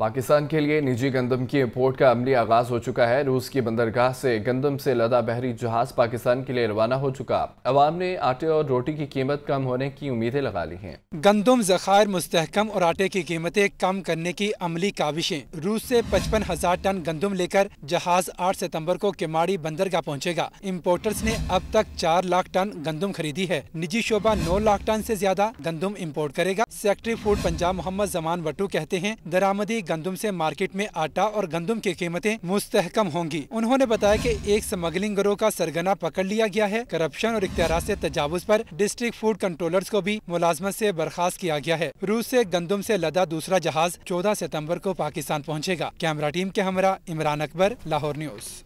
पाकिस्तान के लिए निजी गंदम की इम्पोर्ट का अमली आगाज हो चुका है रूस की बंदरगाह से गंदम से लदा बहरी जहाज पाकिस्तान के लिए रवाना हो चुका अवाम ने आटे और रोटी की कीमत कम होने की उम्मीदें लगा ली हैं गंदम जखायर मुस्तकम और आटे की कीमतें कम करने की अमली काविशें रूस से पचपन हजार टन गंदम लेकर जहाज आठ सितम्बर को किमाड़ी बंदरगाह पहुँचेगा इम्पोर्टर्स ने अब तक चार लाख टन गंदम खरीदी है निजी शोभा नौ लाख टन ऐसी ज्यादा गंदम इम्पोर्ट करेगा सेक्रेटरी फूड पंजाब मोहम्मद जमान वटू कहते हैं दरामदी गंदम से मार्केट में आटा और गंदम की कीमतें मुस्तहकम होंगी उन्होंने बताया कि एक स्मगलिंग गिरोह का सरगना पकड़ लिया गया है करप्शन और इख्तियार से तजावज पर डिस्ट्रिक्ट फूड कंट्रोलर्स को भी मुलाजमत से बर्खास्त किया गया है रूस से गंदम से लदा दूसरा जहाज चौदह सितम्बर को पाकिस्तान पहुँचेगा कैमरा टीम के हमरा इमरान अकबर लाहौर न्यूज़